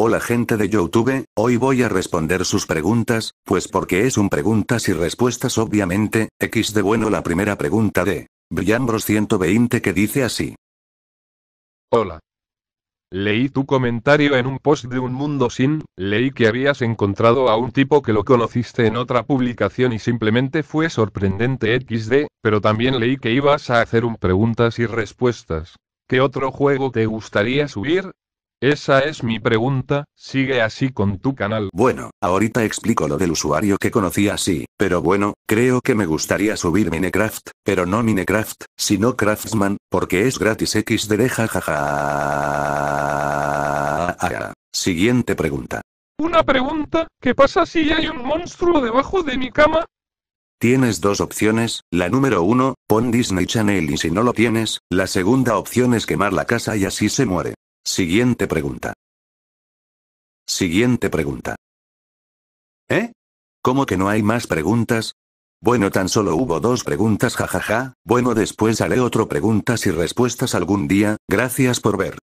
Hola gente de Youtube, hoy voy a responder sus preguntas, pues porque es un preguntas y respuestas obviamente, xd de bueno la primera pregunta de bros 120 que dice así. Hola. Leí tu comentario en un post de Un Mundo Sin, leí que habías encontrado a un tipo que lo conociste en otra publicación y simplemente fue sorprendente XD, pero también leí que ibas a hacer un preguntas y respuestas. ¿Qué otro juego te gustaría subir? Esa es mi pregunta, sigue así con tu canal. Bueno, ahorita explico lo del usuario que conocí así, pero bueno, creo que me gustaría subir Minecraft, pero no Minecraft, sino Craftsman, porque es gratis derecha jajaja. Siguiente pregunta. Una pregunta, ¿qué pasa si hay un monstruo debajo de mi cama? Tienes dos opciones, la número uno, pon Disney Channel y si no lo tienes, la segunda opción es quemar la casa y así se muere. Siguiente pregunta. Siguiente pregunta. ¿Eh? ¿Cómo que no hay más preguntas? Bueno, tan solo hubo dos preguntas, jajaja. Bueno, después haré otro preguntas y respuestas algún día. Gracias por ver.